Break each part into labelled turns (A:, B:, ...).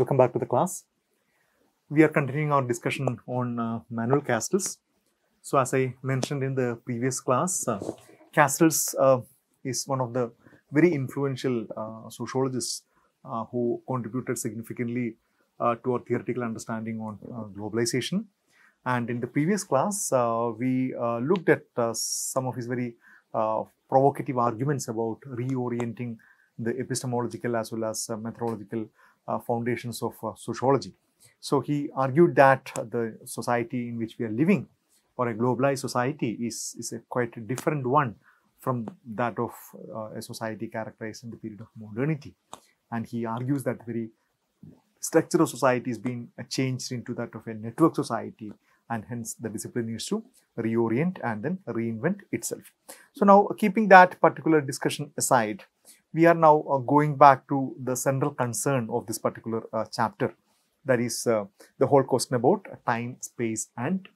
A: Welcome back to the class. We are continuing our discussion on uh, manual castles. So as I mentioned in the previous class, uh, castles uh, is one of the very influential uh, sociologists uh, who contributed significantly uh, to our theoretical understanding on globalization. And in the previous class, we looked at some of his very provocative arguments about reorienting the epistemological as well as methodological uh, foundations of uh, sociology. So he argued that the society in which we are living, or a globalized society, is, is a quite different one from that of uh, a society characterized in the period of modernity. And he argues that the very structure of society is being changed into that of a network society, and hence the discipline needs to reorient and then reinvent itself. So, now keeping that particular discussion aside, we are now uh, going back to the central concern of this particular uh, chapter, that is uh, the whole question about time, space and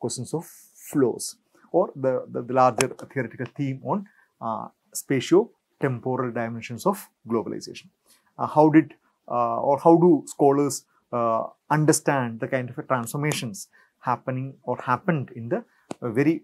A: questions of flows or the, the, the, larger theoretical theme on uh, spatio-temporal dimensions of globalization. Uh, how did uh, or how do scholars uh, understand the kind of transformations happening or happened in the very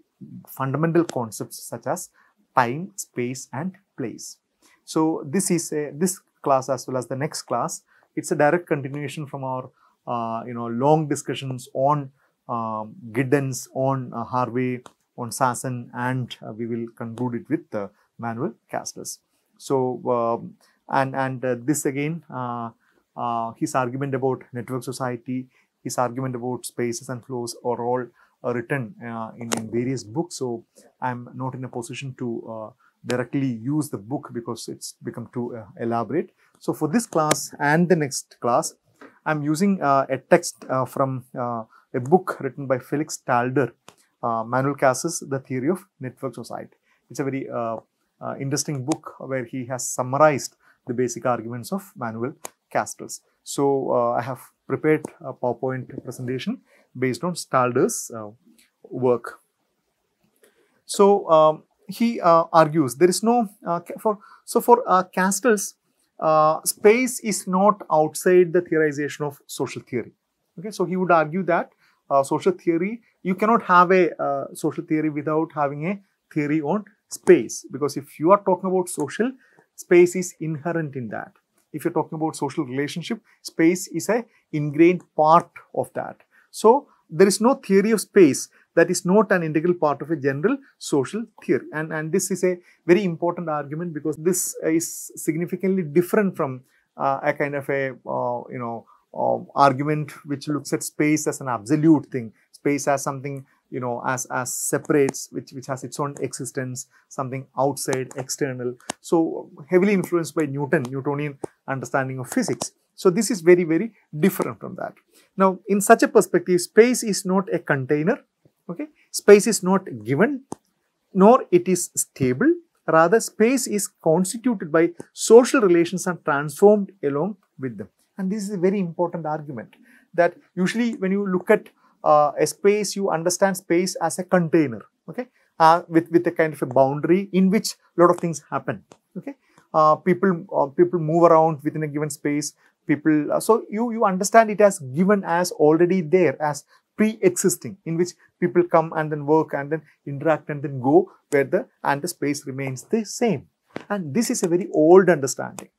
A: fundamental concepts such as time, space and place. So this is a, this class as well as the next class. It's a direct continuation from our uh, you know long discussions on um, Giddens, on uh, Harvey, on Sassen, and uh, we will conclude it with uh, Manuel Castus. So um, and and uh, this again, uh, uh, his argument about network society, his argument about spaces and flows are all uh, written uh, in, in, various books. So I'm not in a position to uh, directly use the book because it's become too elaborate. So for this class and the next class, I'm using a text from a book written by Felix Talder, Manuel Cass's The Theory of Network Society. It's a very interesting book where he has summarized the basic arguments of Manuel Castells. So uh, I have prepared a PowerPoint presentation based on Stalder's uh, work. So um, he uh, argues there is no uh, for so for uh, Castles space is not outside the theorization of social theory. Okay, so he would argue that social theory you cannot have a social theory without having a theory on space because if you are talking about social space is inherent in that if you're talking about social relationship space is a ingrained part of that so, there is no theory of space that is not an integral part of a general social theory. And, and this is a very important argument because this is significantly different from uh, a kind of a, uh, you know, um, argument which looks at space as an absolute thing, space as something you know as as separates which which has its own existence something outside external so heavily influenced by newton newtonian understanding of physics so this is very very different from that now, in such a perspective, space is not a container, okay? Space is not given, nor it is stable. Rather, space is constituted by social relations and transformed along with them. And this is a very important argument that usually when you look at uh, a space, you understand space as a container, okay? Uh, with, with a kind of a boundary in which a lot of things happen, okay? Uh, people uh, people move around within a given space people uh, so you you understand it as given as already there as pre-existing in which people come and then work and then interact and then go where the and the space remains the same and this is a very old understanding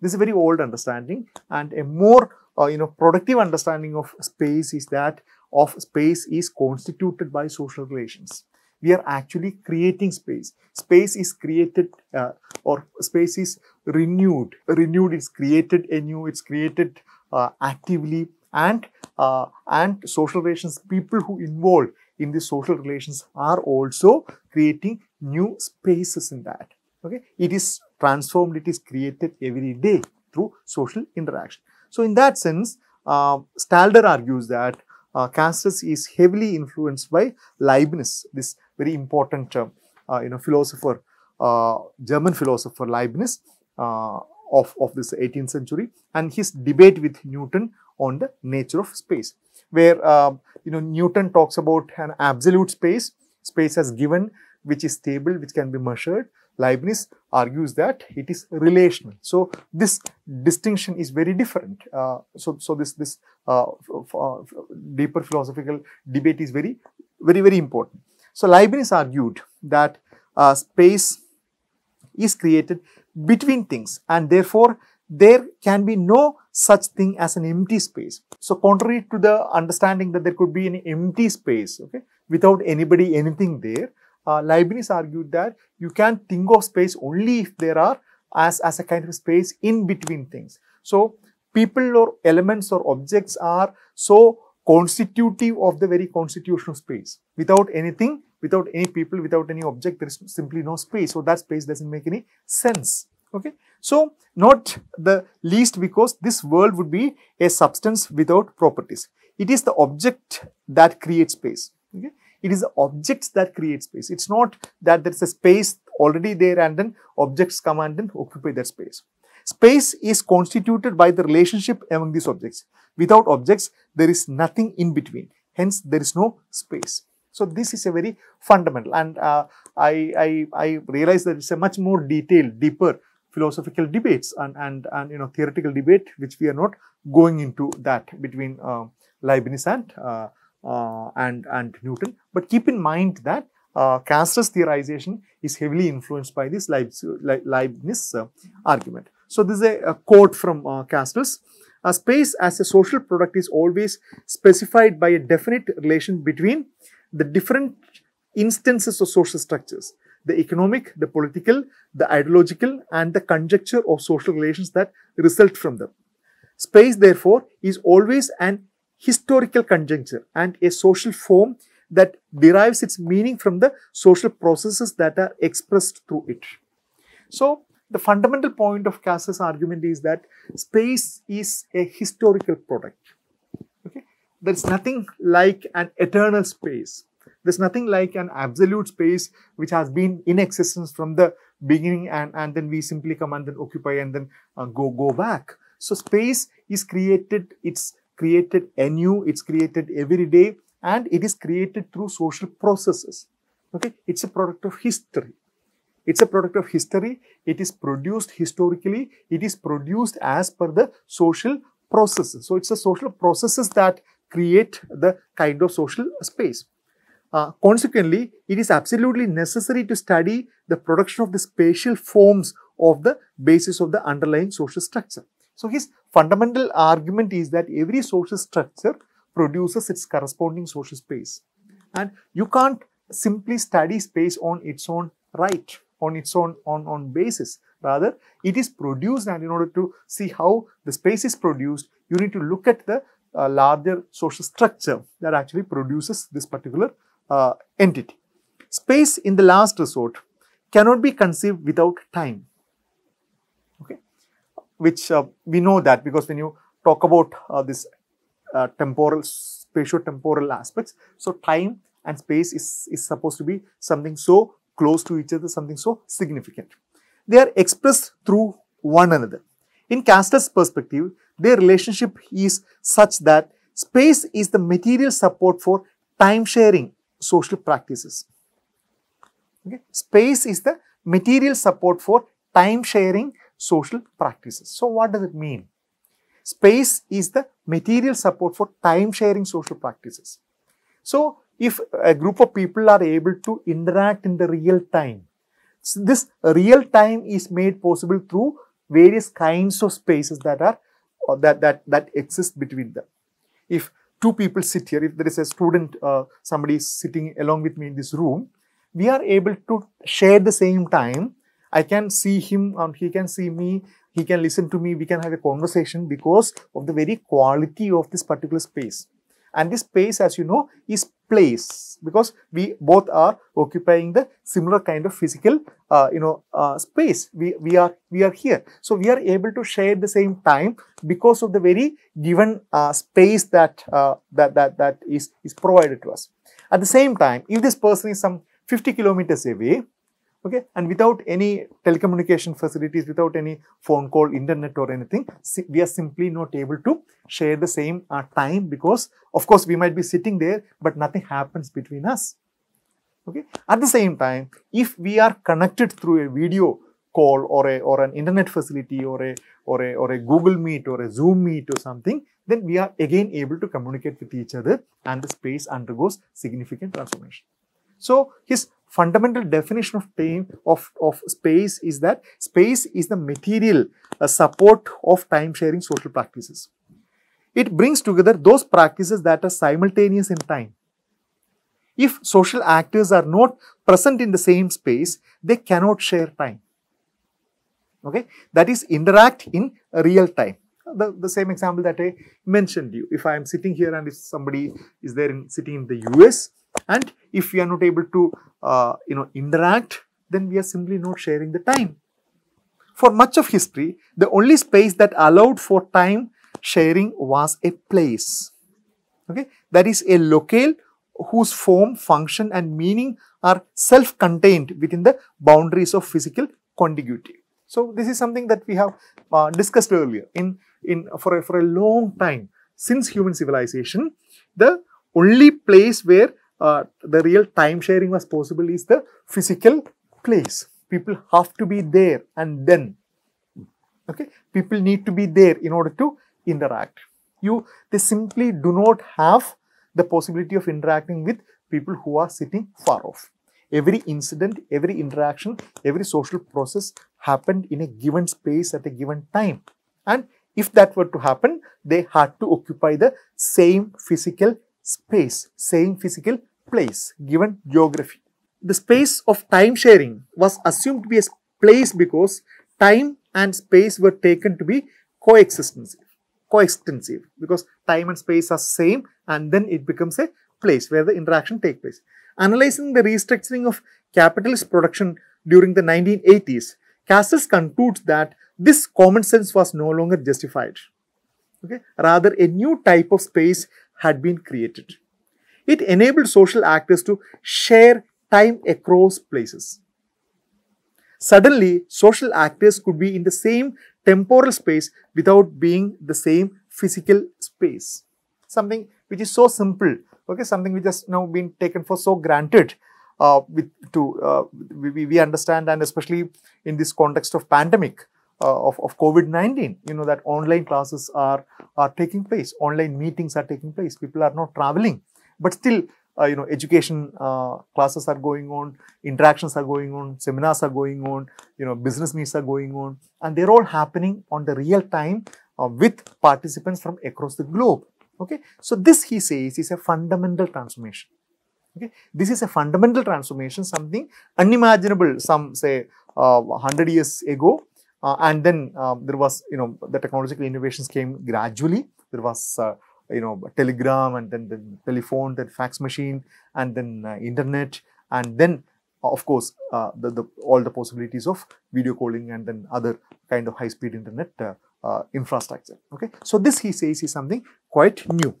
A: this is a very old understanding and a more uh, you know productive understanding of space is that of space is constituted by social relations we are actually creating space. Space is created uh, or space is renewed. Renewed is created anew, it's created uh, actively and uh, and social relations people who involved in the social relations are also creating new spaces in that. Okay, it is transformed, it is created every day through social interaction. So in that sense, uh, Stalder argues that uh, is heavily influenced by Leibniz, this very important uh, you know philosopher, uh, German philosopher Leibniz uh, of, of this 18th century and his debate with Newton on the nature of space where uh, you know Newton talks about an absolute space, space as given which is stable which can be measured. Leibniz argues that it is relational. So this distinction is very different. Uh, so so this this uh, deeper philosophical debate is very very very important. So Leibniz argued that uh, space is created between things and therefore there can be no such thing as an empty space. So contrary to the understanding that there could be an empty space okay, without anybody anything there, uh, Leibniz argued that you can think of space only if there are as, as a kind of space in between things. So people or elements or objects are so constitutive of the very constitutional space. Without anything, without any people, without any object, there is simply no space. So that space doesn't make any sense. Okay. So not the least because this world would be a substance without properties. It is the object that creates space. Okay. It is the objects that create space. It's not that there's a space already there and then objects come and then occupy that space. Space is constituted by the relationship among these objects. Without objects, there is nothing in between. Hence, there is no space. So this is a very fundamental and uh, I, I, I realize that it's a much more detailed, deeper philosophical debates and, and, and you know theoretical debate which we are not going into that between uh, Leibniz and, uh, uh, and, and Newton. But keep in mind that uh, Castor's theorization is heavily influenced by this Leibniz, uh, Leibniz uh, argument. So this is a, a quote from uh, Castor's. A space as a social product is always specified by a definite relation between the different instances of social structures, the economic, the political, the ideological, and the conjecture of social relations that result from them. Space, therefore, is always an historical conjecture and a social form that derives its meaning from the social processes that are expressed through it. So, the fundamental point of Cass's argument is that space is a historical product. Okay? There's nothing like an eternal space. There's nothing like an absolute space which has been in existence from the beginning and, and then we simply come and then occupy and then uh, go, go back. So space is created, it's created anew, it's created every day and it is created through social processes. Okay, It's a product of history. It's a product of history. It is produced historically. It is produced as per the social processes. So it's the social processes that create the kind of social space. Uh, consequently, it is absolutely necessary to study the production of the spatial forms of the basis of the underlying social structure. So his fundamental argument is that every social structure produces its corresponding social space. And you can't simply study space on its own right on its own on, on basis. Rather, it is produced and in order to see how the space is produced, you need to look at the uh, larger social structure that actually produces this particular uh, entity. Space in the last resort cannot be conceived without time, okay? which uh, we know that because when you talk about uh, this uh, temporal, spatio-temporal aspects, so time and space is, is supposed to be something so close to each other, something so significant. They are expressed through one another. In Castor's perspective, their relationship is such that space is the material support for time-sharing social practices. Okay? Space is the material support for time-sharing social practices. So, what does it mean? Space is the material support for time-sharing social practices. So, if a group of people are able to interact in the real time. So this real time is made possible through various kinds of spaces that are that that that exist between them. If two people sit here, if there is a student, uh, somebody is sitting along with me in this room, we are able to share the same time. I can see him and um, he can see me. He can listen to me. We can have a conversation because of the very quality of this particular space. And this space, as you know, is place because we both are occupying the similar kind of physical uh, you know uh, space we we are we are here so we are able to share the same time because of the very given uh, space that uh, that that that is is provided to us at the same time if this person is some 50 kilometers away okay and without any telecommunication facilities without any phone call internet or anything we are simply not able to share the same uh, time because of course we might be sitting there but nothing happens between us okay at the same time if we are connected through a video call or a or an internet facility or a or a or a google meet or a zoom meet or something then we are again able to communicate with each other and the space undergoes significant transformation so his fundamental definition of time of, of space is that space is the material uh, support of time sharing social practices. It brings together those practices that are simultaneous in time. If social actors are not present in the same space, they cannot share time. Okay, that is interact in real time. The, the same example that I mentioned you. If I am sitting here and if somebody is there in sitting in the US and if we are not able to uh, you know interact then we are simply not sharing the time for much of history the only space that allowed for time sharing was a place okay that is a locale whose form function and meaning are self-contained within the boundaries of physical contiguity so this is something that we have uh, discussed earlier in in for a, for a long time since human civilization the only place where uh, the real time sharing was possible is the physical place. People have to be there and then. Okay, people need to be there in order to interact. You they simply do not have the possibility of interacting with people who are sitting far off. Every incident, every interaction, every social process happened in a given space at a given time. And if that were to happen, they had to occupy the same physical space, saying physical place, given geography. The space of time sharing was assumed to be a place because time and space were taken to be coextensive, coextensive because time and space are same and then it becomes a place where the interaction takes place. Analyzing the restructuring of capitalist production during the 1980s, Cassels concludes that this common sense was no longer justified. Okay? Rather, a new type of space had been created. It enabled social actors to share time across places. Suddenly, social actors could be in the same temporal space without being the same physical space. Something which is so simple, okay, something which has now been taken for so granted uh, with, to, uh, we, we understand and especially in this context of pandemic, uh, of, of COVID-19, you know, that online classes are, are taking place, online meetings are taking place, people are not traveling, but still, uh, you know, education uh, classes are going on, interactions are going on, seminars are going on, you know, business meets are going on, and they're all happening on the real time with participants from across the globe. Okay, so this he says is a fundamental transformation. Okay, this is a fundamental transformation, something unimaginable. Some say uh, 100 years ago, uh, and then um, there was, you know, the technological innovations came gradually. There was, uh, you know, telegram and then the telephone, then fax machine, and then uh, internet, and then of course, uh, the, the, all the possibilities of video calling and then other kind of high-speed internet uh, uh, infrastructure. Okay, so this he says is something quite new.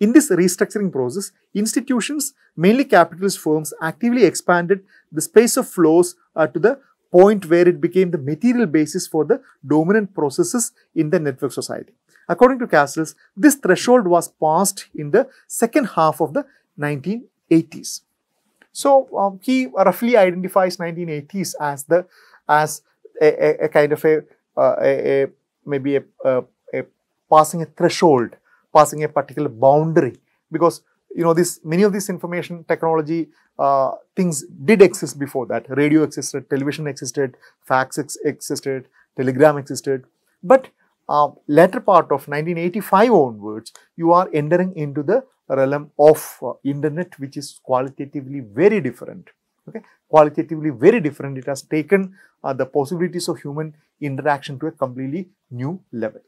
A: In this restructuring process, institutions, mainly capitalist firms, actively expanded the space of flows to the point where it became the material basis for the dominant processes in the network society. According to Castles, this threshold was passed in the second half of the 1980s. So um, he roughly identifies 1980s as the as a, a, a kind of a, uh, a maybe uh, a, passing a threshold, passing a particular boundary because you know, this many of these information technology uh, things did exist before that. Radio existed, television existed, fax ex existed, telegram existed. But uh, latter part of 1985 onwards, you are entering into the realm of uh, internet, which is qualitatively very different. Okay, qualitatively very different. It has taken uh, the possibilities of human interaction to a completely new level.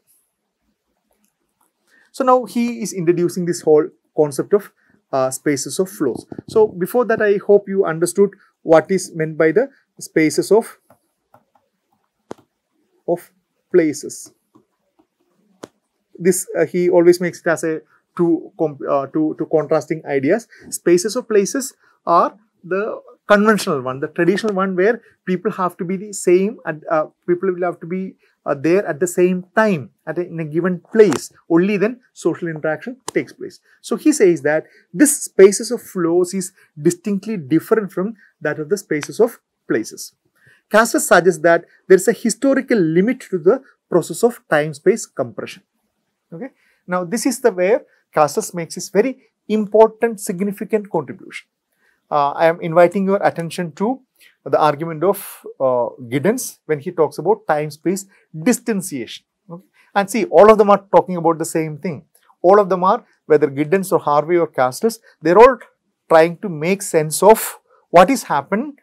A: So now he is introducing this whole concept of uh, spaces of flows. So before that, I hope you understood what is meant by the spaces of, of places. This uh, he always makes it as a two uh, two two contrasting ideas. Spaces of places are the conventional one, the traditional one where people have to be the same, and uh, people will have to be uh, there at the same time at a, in a given place. Only then social interaction takes place. So he says that this spaces of flows is distinctly different from that of the spaces of places. Castor suggests that there is a historical limit to the process of time-space compression. Okay. Now, this is the where Castor makes his very important significant contribution. Uh, I am inviting your attention to the argument of uh, Giddens when he talks about time-space distanciation. Okay? And see, all of them are talking about the same thing. All of them are, whether Giddens or Harvey or Castles, they're all trying to make sense of what is happened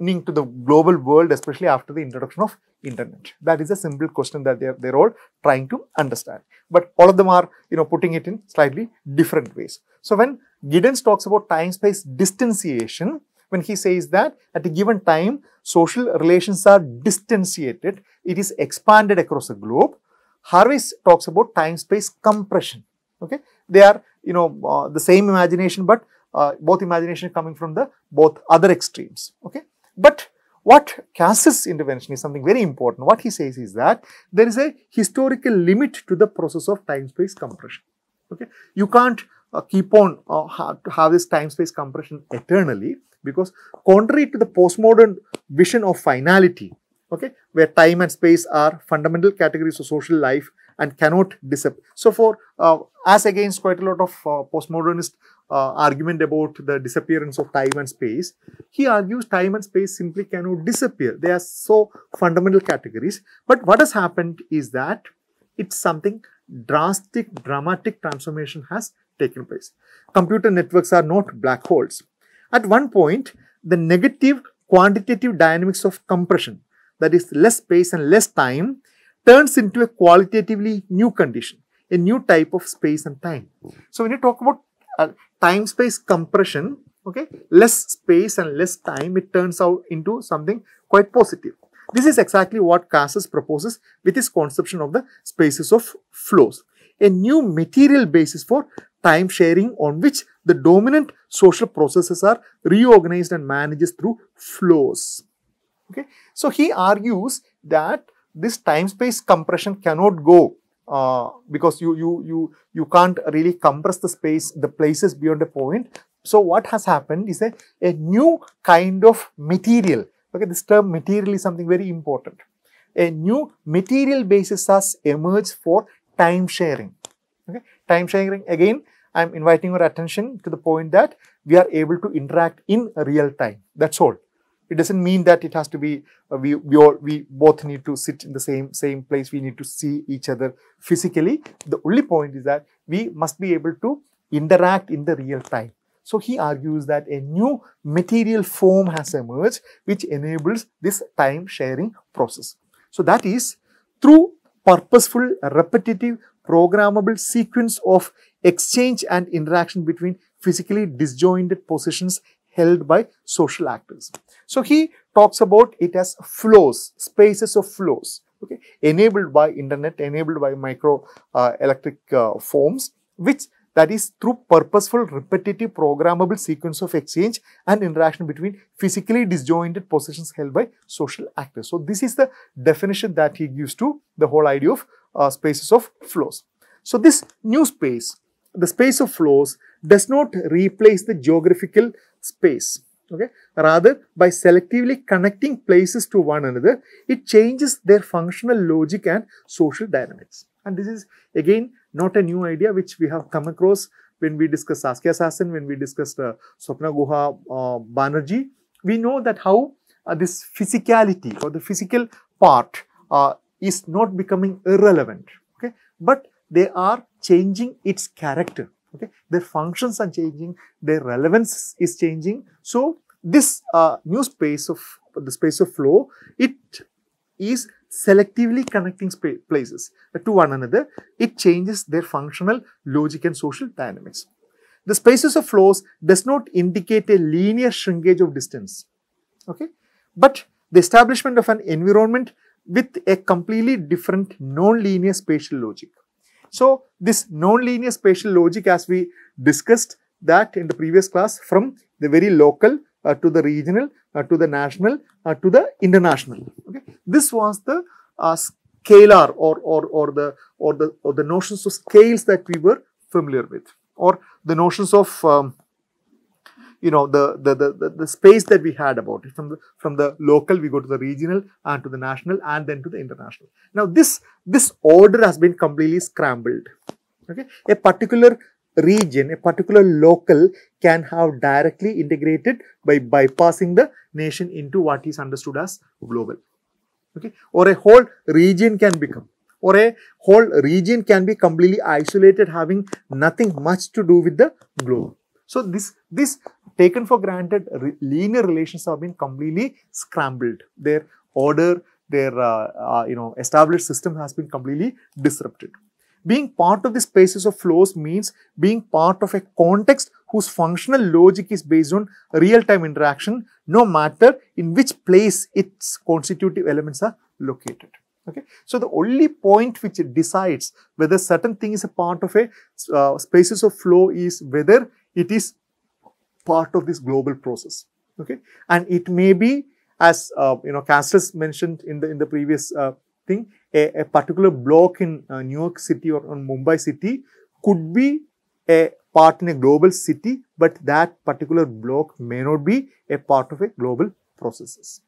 A: happening to the global world, especially after the introduction of internet? That is a simple question that they're, they're all trying to understand. But all of them are, you know, putting it in slightly different ways. So when Giddens talks about time-space distanciation, when he says that at a given time, social relations are distanciated, it is expanded across the globe. Harvey talks about time-space compression. Okay, they are, you know, uh, the same imagination, but uh, both imagination coming from the both other extremes. Okay, but what Cass's intervention is something very important. What he says is that there is a historical limit to the process of time-space compression. Okay, You can't uh, keep on uh, ha have this time-space compression eternally because contrary to the postmodern vision of finality, okay, where time and space are fundamental categories of social life and cannot disappear. So for uh, as against quite a lot of uh, postmodernist uh, argument about the disappearance of time and space. He argues time and space simply cannot disappear. They are so fundamental categories. But what has happened is that it's something drastic, dramatic transformation has taken place. Computer networks are not black holes. At one point, the negative quantitative dynamics of compression, that is less space and less time, turns into a qualitatively new condition, a new type of space and time. So when you talk about uh, time space compression, okay, less space and less time, it turns out into something quite positive. This is exactly what Cassis proposes with his conception of the spaces of flows. A new material basis for time sharing on which the dominant social processes are reorganized and managed through flows. Okay. So, he argues that this time space compression cannot go uh, because you, you, you, you can't really compress the space, the places beyond a point. So what has happened is a, a new kind of material. Okay, this term material is something very important. A new material basis has emerged for time sharing. Okay, time sharing again, I'm inviting your attention to the point that we are able to interact in real time. That's all. It doesn't mean that it has to be uh, we we, all, we both need to sit in the same same place. We need to see each other physically. The only point is that we must be able to interact in the real time. So he argues that a new material form has emerged which enables this time sharing process. So that is through purposeful, repetitive, programmable sequence of exchange and interaction between physically disjointed positions held by social actors. So he talks about it as flows, spaces of flows, okay, enabled by internet, enabled by micro uh, electric uh, forms, which that is through purposeful, repetitive, programmable sequence of exchange and interaction between physically disjointed positions held by social actors. So this is the definition that he gives to the whole idea of uh, spaces of flows. So this new space, the space of flows does not replace the geographical space. Okay, rather by selectively connecting places to one another, it changes their functional logic and social dynamics. And this is again not a new idea which we have come across when we discussed Saskia Sassen, when we discussed uh, Swapna Guha uh, Banerjee. We know that how uh, this physicality or the physical part uh, is not becoming irrelevant, okay? but they are changing its character okay their functions are changing their relevance is changing so this uh, new space of the space of flow it is selectively connecting places uh, to one another it changes their functional logic and social dynamics the spaces of flows does not indicate a linear shrinkage of distance okay but the establishment of an environment with a completely different non-linear spatial logic so this nonlinear spatial logic as we discussed that in the previous class from the very local uh, to the regional uh, to the national uh, to the international okay this was the uh, scalar or or or the or the or the notions of scales that we were familiar with or the notions of um, you know the, the the the, space that we had about it from the from the local we go to the regional and to the national and then to the international now this this order has been completely scrambled okay a particular region a particular local can have directly integrated by bypassing the nation into what is understood as global okay or a whole region can become or a whole region can be completely isolated having nothing much to do with the globe so this, this taken for granted re linear relations have been completely scrambled. Their order, their uh, uh, you know established system has been completely disrupted. Being part of the spaces of flows means being part of a context whose functional logic is based on real-time interaction, no matter in which place its constitutive elements are located. Okay. So, the only point which decides whether certain thing is a part of a uh, spaces of flow is whether it is part of this global process. Okay, and it may be as uh, you know, castles mentioned in the in the previous uh, thing, a, a, particular block in uh, New York City or on Mumbai City could be a part in a global city, but that particular block may not be a part of a global processes.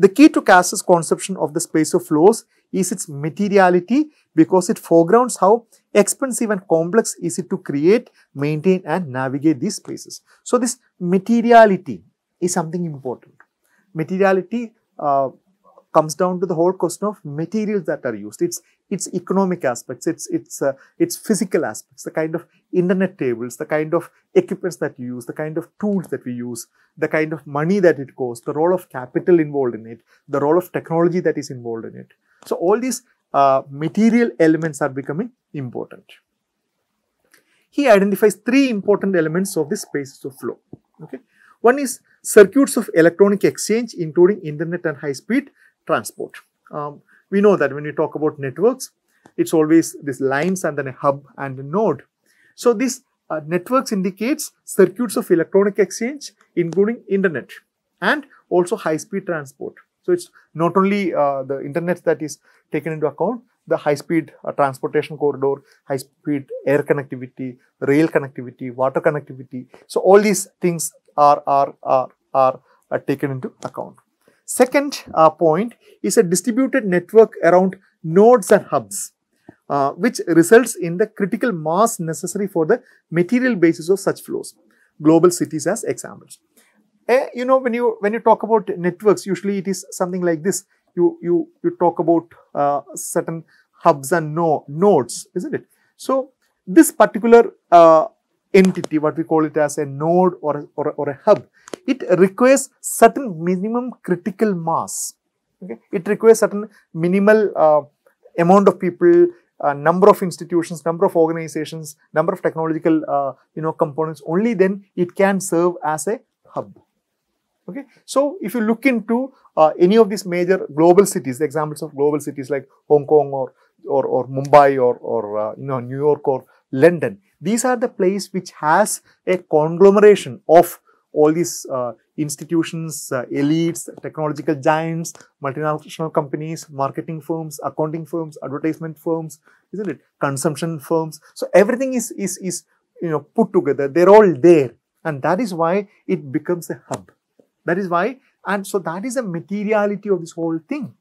A: The key to Cass's conception of the space of flows is its materiality because it foregrounds how expensive and complex is it to create, maintain and navigate these spaces. So this materiality is something important. Materiality uh, comes down to the whole question of materials that are used. It's it's economic aspects, it's it's uh, it's physical aspects, the kind of internet tables, the kind of equipments that you use, the kind of tools that we use, the kind of money that it costs, the role of capital involved in it, the role of technology that is involved in it. So all these uh, material elements are becoming important. He identifies three important elements of the spaces of flow. Okay, one is circuits of electronic exchange, including internet and high speed transport. Um, we know that when we talk about networks, it's always these lines and then a hub and a node. So this uh, networks indicates circuits of electronic exchange, including internet and also high-speed transport. So it's not only uh, the internet that is taken into account, the high-speed uh, transportation corridor, high-speed air connectivity, rail connectivity, water connectivity. So all these things are, are, are, are, are uh, taken into account. Second uh, point is a distributed network around nodes and hubs, uh, which results in the critical mass necessary for the material basis of such flows. Global cities as examples. Uh, you know, when you when you talk about networks, usually it is something like this. You you you talk about uh, certain hubs and no, nodes, isn't it? So this particular uh, entity, what we call it as a node or or or a hub, it requires certain minimum critical mass. Okay? It requires certain minimal uh, amount of people, uh, number of institutions, number of organizations, number of technological uh, you know components. Only then it can serve as a hub. Okay, so if you look into uh, any of these major global cities, the examples of global cities like Hong Kong or or, or Mumbai or or uh, you know New York or London, these are the place which has a conglomeration of all these uh, institutions, uh, elites, technological giants, multinational companies, marketing firms, accounting firms, advertisement firms, isn't it? Consumption firms. So everything is, is, is, you know, put together. They're all there. And that is why it becomes a hub. That is why, and so that is the materiality of this whole thing.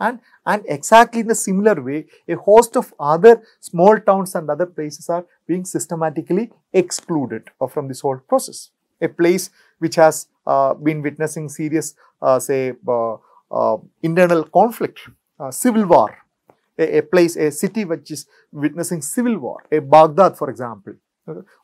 A: And, and exactly in a similar way, a host of other small towns and other places are being systematically excluded uh, from this whole process a place which has uh, been witnessing serious, uh, say, uh, internal conflict, civil war, a, a, place, a city which is witnessing civil war, a Baghdad, for example,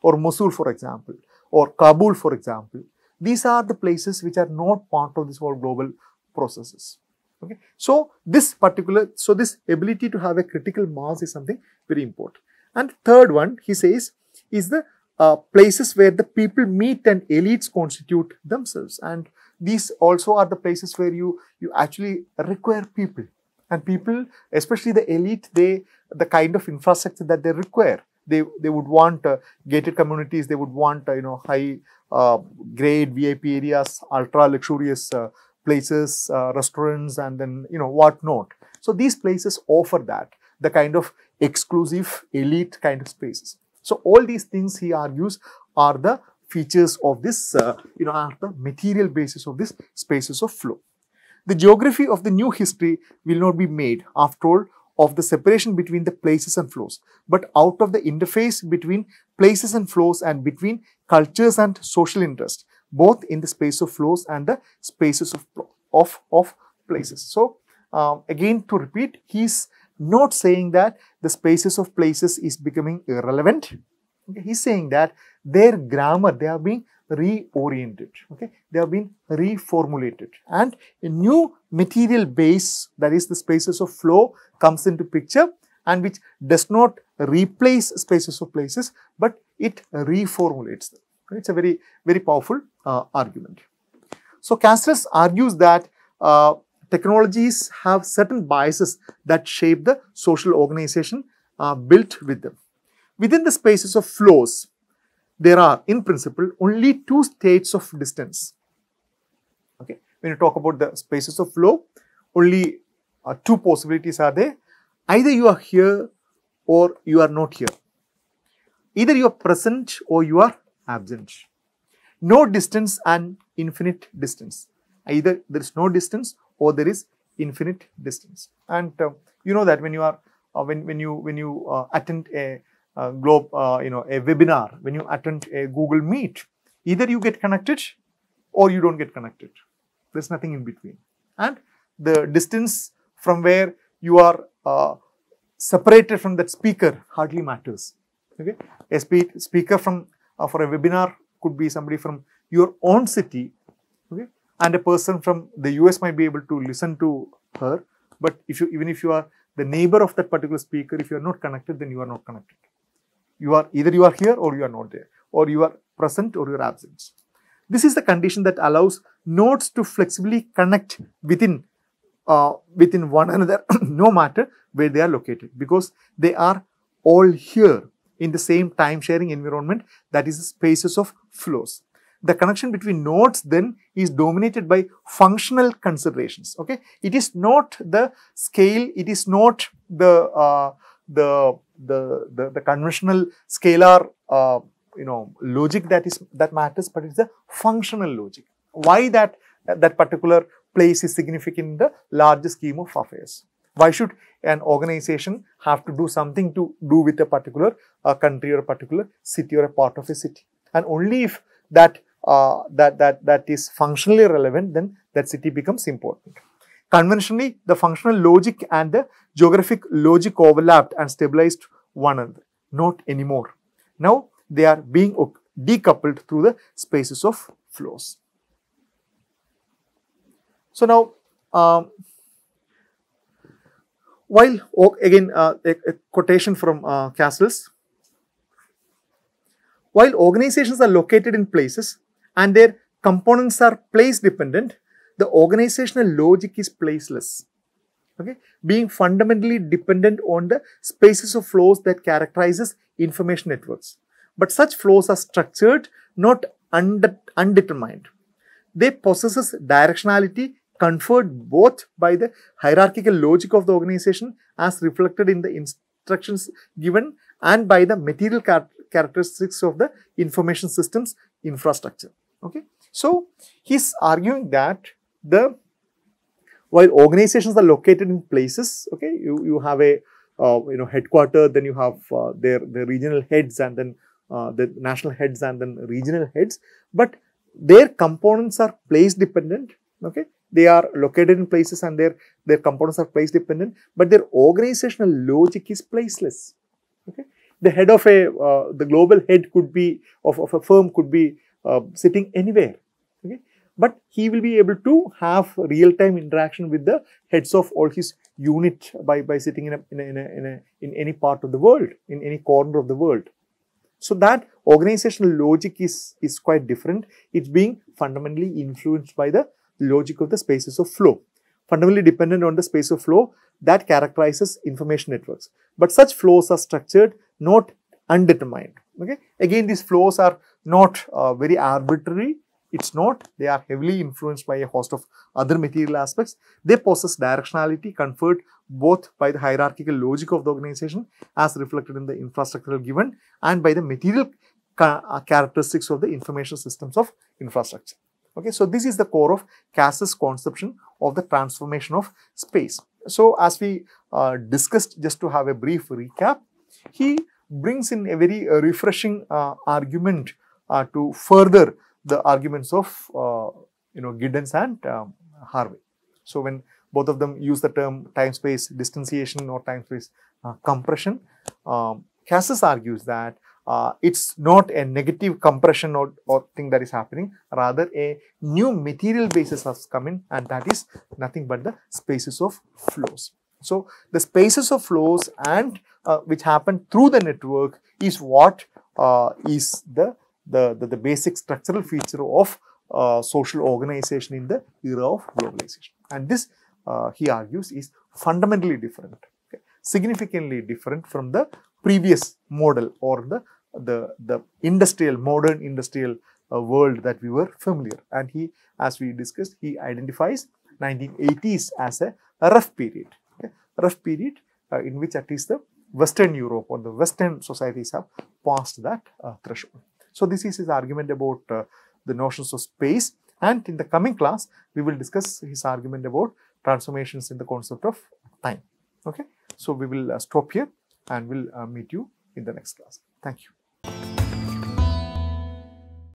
A: or Mosul, for example, or Kabul, for example. These are the places which are not part of this whole global processes. Okay. So, this particular, so this ability to have a critical mass is something very important. And third one, he says, is the uh, places where the people meet and elites constitute themselves. And these also are the places where you, you actually require people. And people, especially the elite, they the kind of infrastructure that they require. They, they would want uh, gated communities, they would want, uh, you know, high uh, grade VIP areas, ultra luxurious uh, places, uh, restaurants, and then, you know, whatnot. So these places offer that, the kind of exclusive elite kind of spaces. So all these things he argues are the features of this, uh, you know, are the material basis of this spaces of flow. The geography of the new history will not be made, after all, of the separation between the places and flows, but out of the interface between places and flows and between cultures and social interest, both in the space of flows and the spaces of, of, of places. So, uh, again to repeat, he's not saying that the spaces of places is becoming irrelevant. Okay? He's saying that their grammar, they are being reoriented. Okay? They have been reformulated. And a new material base, that is the spaces of flow, comes into picture and which does not replace spaces of places, but it reformulates them. Okay? It's a very, very powerful uh, argument. So Castells argues that uh, technologies have certain biases that shape the social organization uh, built with them. Within the spaces of flows, there are, in principle, only two states of distance. Okay, When you talk about the spaces of flow, only uh, two possibilities are there. Either you are here or you are not here. Either you are present or you are absent. No distance and infinite distance. Either there is no distance or there is infinite distance. And uh, you know that when you are uh, when when you when you uh, attend a uh, globe uh, you know a webinar, when you attend a Google Meet, either you get connected or you don't get connected. There's nothing in between. And the distance from where you are uh, separated from that speaker hardly matters. Okay, a spe speaker from for a webinar could be somebody from your own city. Okay, and a person from the US might be able to listen to her. But if you, even if you are the neighbor of that particular speaker, if you are not connected, then you are not connected. You are either you are here or you are not there, or you are present or you are absent. This is the condition that allows nodes to flexibly connect within uh, within one another, no matter where they are located, because they are all here in the same time sharing environment that is the spaces of flows the connection between nodes then is dominated by functional considerations. Okay, it is not the scale, it is not the uh, the, the, the the conventional scalar uh, you know logic that is that matters, but it's the functional logic. Why that that particular place is significant in the larger scheme of affairs. Why should an organization have to do something to do with a particular uh, country or a particular city or a part of a city? And only if that that, that, that is functionally relevant, then that city becomes important. Conventionally, the functional logic and the geographic logic overlapped and stabilized one another. Not anymore. Now, they are being decoupled through the spaces of flows. So now, um, while again uh, a, a, quotation from uh, Castles, while organizations are located in places, and their components are place dependent, the organizational logic is placeless. Okay, being fundamentally dependent on the spaces of flows that characterizes information networks. But such flows are structured, not undetermined. They possess directionality conferred both by the hierarchical logic of the organization as reflected in the instructions given and by the material char characteristics of the information systems infrastructure. Okay. So he's arguing that the while organizations are located in places, okay, you, you have a uh, you know headquarter, then you have uh, their their regional heads, and then uh, the national heads, and then regional heads. But their components are place dependent. Okay, they are located in places, and their their components are place dependent. But their organizational logic is placeless. Okay, the head of a uh, the global head could be of, of a firm could be uh, sitting anywhere. Okay? But he will be able to have real-time interaction with the heads of all his unit by, by sitting in, a, in, a, in, a, in, any part of the world, in any corner of the world. So that organizational logic is, is quite different. It's being fundamentally influenced by the logic of the spaces of flow. Fundamentally dependent on the space of flow that characterizes information networks. But such flows are structured, not undetermined. Okay? Again, these flows are not uh, very arbitrary. It's not. They are heavily influenced by a host of other material aspects. They possess directionality conferred both by the hierarchical logic of the organization as reflected in the infrastructural given and by the material ca uh, characteristics of the information systems of infrastructure. Okay, so this is the core of Cass's conception of the transformation of space. So as we uh, discussed, just to have a brief recap, he brings in a very uh, refreshing uh, argument uh, to further the arguments of uh, you know Giddens and um, Harvey. So when both of them use the term time-space distanciation or time-space uh, compression, um, Cassis argues that uh, it's not a negative compression or, or thing that is happening, rather a new material basis has come in and that is nothing but the spaces of flows. So, the spaces of flows and uh, which happen through the network is what uh, is the the, the, the basic structural feature of uh, social organization in the era of globalization. And this, uh, he argues, is fundamentally different, okay? significantly different from the previous model or the, the, the industrial, modern industrial uh, world that we were familiar. And he, as we discussed, he identifies 1980s as a, a rough period, okay? rough period uh, in which at least the Western Europe or the Western societies have passed that uh, threshold. So this is his argument about uh, the notions of space. And in the coming class, we will discuss his argument about transformations in the concept of time. Okay. So we will uh, stop here and we'll uh, meet you in the next class. Thank you.